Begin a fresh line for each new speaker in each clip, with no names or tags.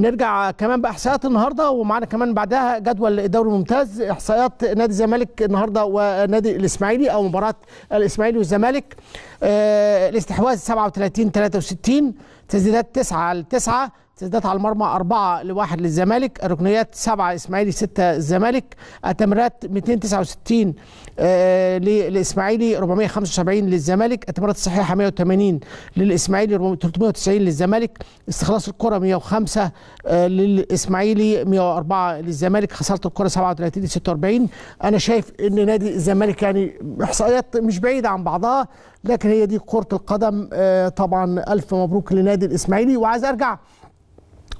نرجع كمان باحصائيات النهارده ومعانا كمان بعدها جدول الدوري الممتاز احصائيات نادي الزمالك النهارده ونادي الاسماعيلي او مباراه الاسماعيلي والزمالك آه، الاستحواذ 37 63 تسديدات 9 ل 9 تسديدات على المرمى 4 لواحد للزمالك الركنيات 7 اسماعيلي 6 الزمالك التمريرات 269 للاسماعيلي 475 للزمالك التمريرات الصحيحه 180 للاسماعيلي 390 للزمالك استخلاص الكره 105 آه، للاسماعيلي 104 للزمالك خساره الكره 37 ل 46 انا شايف ان نادي الزمالك يعني احصائيات مش بعيده عن بعضها لكن هي دي كره القدم آه، طبعا الف مبروك لنادي الاسماعيلي وعايز ارجع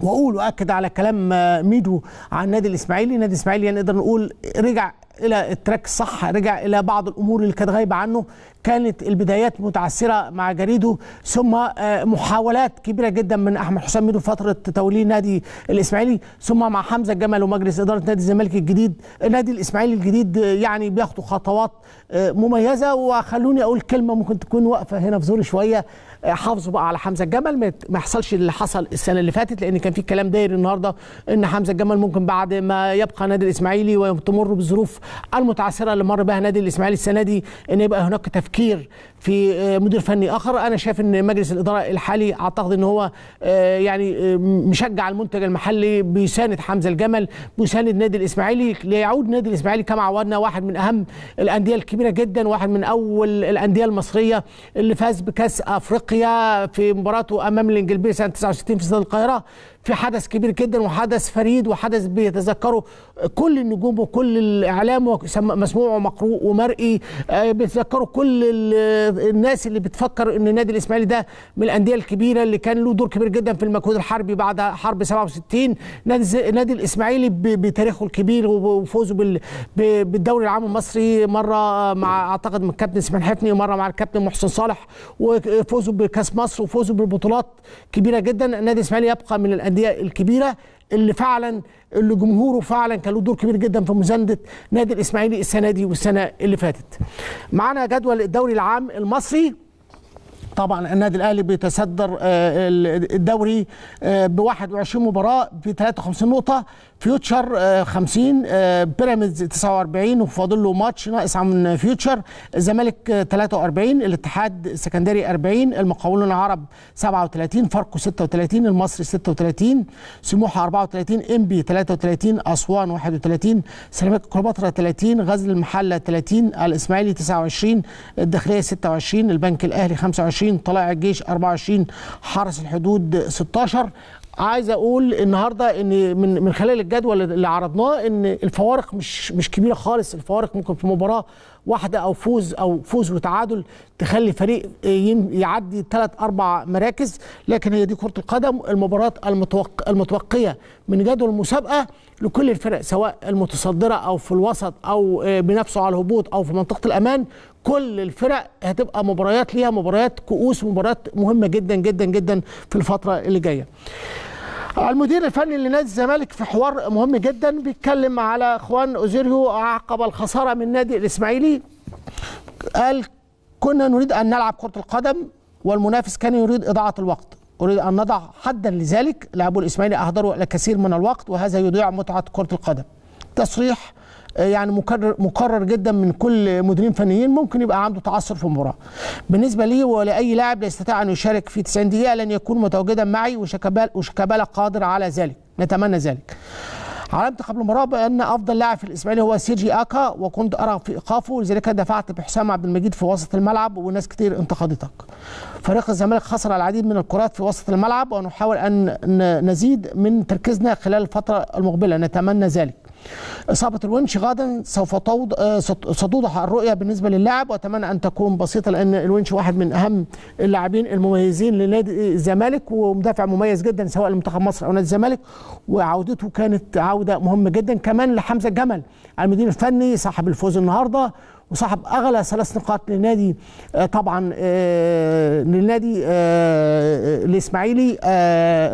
واقول واكد على كلام ميدو عن النادي الاسماعيلي النادي الاسماعيلي يعني نقدر نقول رجع الى التراك الصح رجع الى بعض الامور اللي كانت غايبه عنه كانت البدايات متعثره مع جريده ثم آه، محاولات كبيره جدا من احمد حسام ميدو فتره توليه نادي الاسماعيلي ثم مع حمزه الجمل ومجلس اداره نادي الزمالك الجديد نادي الاسماعيلي الجديد آه، يعني بياخدوا خطوات آه، مميزه وخلوني اقول كلمه ممكن تكون واقفه هنا في زوري شويه حافظوا بقى على حمزه الجمل ما يحصلش اللي حصل السنه اللي فاتت لان كان في كلام داير النهارده ان حمزه الجمل ممكن بعد ما يبقى نادي الاسماعيلي وتمر بظروف المتعثره اللي مر بها نادي الاسماعيلي السنه دي ان يبقى هناك تفكير في آه، مدير فني اخر انا شايف ان مجلس الاداره الحالي اعتقد ان هو آه، يعني آه، مشجع المنتج المحلي بيساند حمزه الجمل بيساند نادي الاسماعيلي ليعود نادي الاسماعيلي كما عودنا واحد من اهم الانديه الكبيره جدا واحد من اول الانديه المصريه اللي فاز بكاس افريقيا في مباراته امام الانجليزي سنه 69 في استاد القاهره في حدث كبير جدا وحدث فريد وحدث بيتذكره كل النجوم وكل الاعلام مسموع ومقروء ومرئي آه، بيتذكروا كل الناس اللي بتفكر ان النادي الاسماعيلي ده من الانديه الكبيره اللي كان له دور كبير جدا في المجهود الحربي بعد حرب 67 نادي الاسماعيلي بتاريخه الكبير وفوزه بالدوري العام المصري مره آه، مع اعتقد من الكابتن اسماعيل حفني ومره مع الكابتن محسن صالح وفوزه بكاس مصر وفوزه ببطولات كبيره جدا النادي الاسماعيلي يبقى من الأندية الانديه الكبيره اللي فعلا اللي جمهوره فعلا كان له دور كبير جدا في مسانده نادي الاسماعيلي السنه دي والسنه اللي فاتت. معانا جدول الدوري العام المصري طبعا النادي الاهلي بيتصدر آه، الدوري آه، ب 21 مباراه ب 53 نقطه فيوتشر 50 آه، آه، بيراميدز 49 وفاضل له ماتش ناقص عن فيوتشر الزمالك 43 آه، الاتحاد السكندري 40 المقاولون العرب 37 فاركو 36 المصري 36 سموحه 34 انبي 33 اسوان 31 سيراميكا كليوباترا 30 غزل المحله 30 الاسماعيلي 29 الداخليه 26 البنك الاهلي 25 طلائع الجيش 24 حرس الحدود 16 عايز اقول النهارده ان من من خلال الجدول اللي عرضناه ان الفوارق مش مش كبيره خالص الفوارق ممكن في مباراه واحده او فوز او فوز وتعادل تخلي فريق يعدي ثلاث اربع مراكز لكن هي دي كره القدم المباريات المتوق... المتوقيه من جدول المسابقه لكل الفرق سواء المتصدره او في الوسط او آه، بنفسه على الهبوط او في منطقه الامان كل الفرق هتبقى مباريات ليها مباريات كؤوس مباريات مهمه جدا جدا جدا في الفتره اللي جايه المدير الفني لنادي الزمالك في حوار مهم جدا بيتكلم على اخوان اوزيريو عقب الخساره من نادي الاسماعيلي قال كنا نريد ان نلعب كره القدم والمنافس كان يريد اضاعه الوقت اريد ان نضع حدا لذلك لاعبو الاسماعيلي اهدروا كثير من الوقت وهذا يضيع متعه كره القدم تصريح آه، يعني مكرر مقرر جدا من كل مديرين فنيين ممكن يبقى عنده تعثر في المباراه. بالنسبه لي ولاي لاعب لا يستطيع ان يشارك في 90 دقيقه لن يكون متواجدا معي وشيكابالا قادر على ذلك، نتمنى ذلك. علمت قبل المباراه بان افضل لاعب في الاسماعيلي هو سيرجي اكا وكنت ارى في ايقافه ولذلك دفعت بحسام عبد المجيد في وسط الملعب وناس كتير انتقدتك. فريق الزمالك خسر العديد من الكرات في وسط الملعب ونحاول ان نزيد من تركيزنا خلال الفتره المقبله نتمنى ذلك. إصابة الونش غدا سوف آه، ستوضح الرؤية بالنسبة للاعب وأتمنى أن تكون بسيطة لأن الونش واحد من أهم اللاعبين المميزين لنادي الزمالك ومدافع مميز جدا سواء لمنتخب مصر أو نادي الزمالك وعودته كانت عودة مهمة جدا كمان لحمزة جمل المدير الفني صاحب الفوز النهارده وصاحب اغلى ثلاث نقاط للنادي آه، طبعا آه، للنادي آه، الاسماعيلي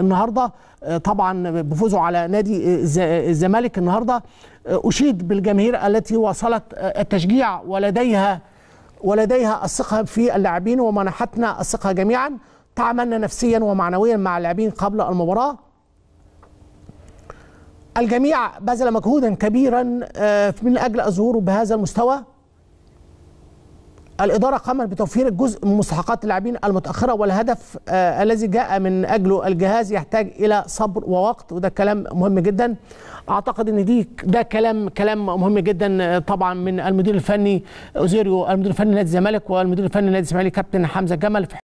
النهارده طبعا بفوزه على نادي الزمالك النهارده اشيد بالجماهير التي وصلت التشجيع ولديها ولديها الثقه في اللاعبين ومنحتنا الثقه جميعا تعاملنا نفسيا ومعنويا مع اللاعبين قبل المباراه الجميع بذل مجهودا كبيرا آه، من أجل ظهوره بهذا المستوى الإدارة قامت بتوفير الجزء من مستحقات اللاعبين المتأخرة والهدف آه الذي جاء من أجله الجهاز يحتاج إلى صبر ووقت وده كلام مهم جدا أعتقد إن دي ده كلام كلام مهم جدا آه، طبعا من المدير الفني أوزيريو المدير الفني نادي الزمالك والمدير الفني نادي الإسماعيلي كابتن حمزة جمل